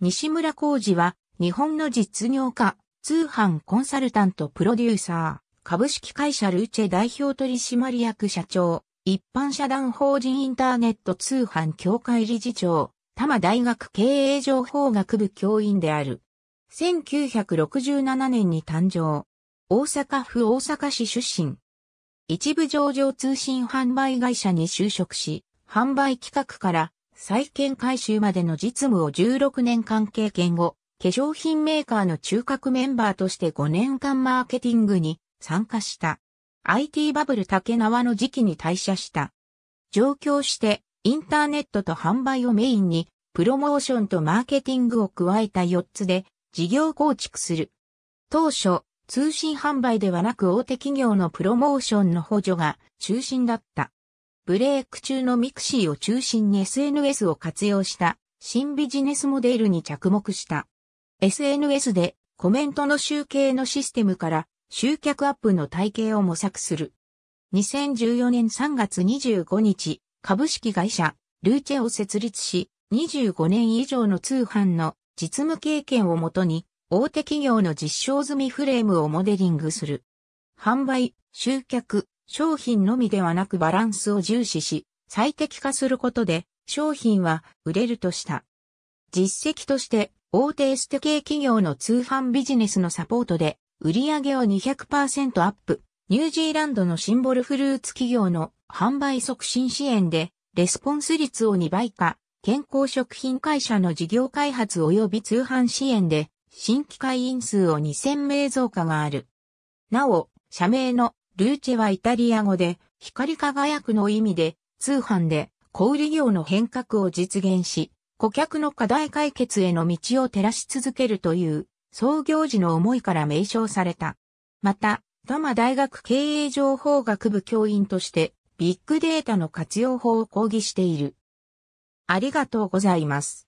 西村浩二は、日本の実業家、通販コンサルタントプロデューサー、株式会社ルーチェ代表取締役社長、一般社団法人インターネット通販協会理事長、多摩大学経営情報学部教員である。1967年に誕生。大阪府大阪市出身。一部上場通信販売会社に就職し、販売企画から再建回収までの実務を16年間経験後、化粧品メーカーの中核メンバーとして5年間マーケティングに参加した。IT バブル竹縄の時期に退社した。上京して、インターネットと販売をメインに、プロモーションとマーケティングを加えた4つで、事業構築する。当初、通信販売ではなく大手企業のプロモーションの補助が中心だった。ブレーク中のミクシーを中心に SNS を活用した新ビジネスモデルに着目した。SNS でコメントの集計のシステムから集客アップの体系を模索する。2014年3月25日、株式会社ルーチェを設立し、25年以上の通販の実務経験をもとに、大手企業の実証済みフレームをモデリングする。販売、集客、商品のみではなくバランスを重視し、最適化することで、商品は売れるとした。実績として、大手エステ系企業の通販ビジネスのサポートで、売上を200%アップ、ニュージーランドのシンボルフルーツ企業の販売促進支援で、レスポンス率を2倍化、健康食品会社の事業開発及び通販支援で、新規会員数を2000名増加がある。なお、社名のルーチェはイタリア語で、光り輝くの意味で、通販で小売業の変革を実現し、顧客の課題解決への道を照らし続けるという、創業時の思いから名称された。また、多摩大学経営情報学部教員として、ビッグデータの活用法を講義している。ありがとうございます。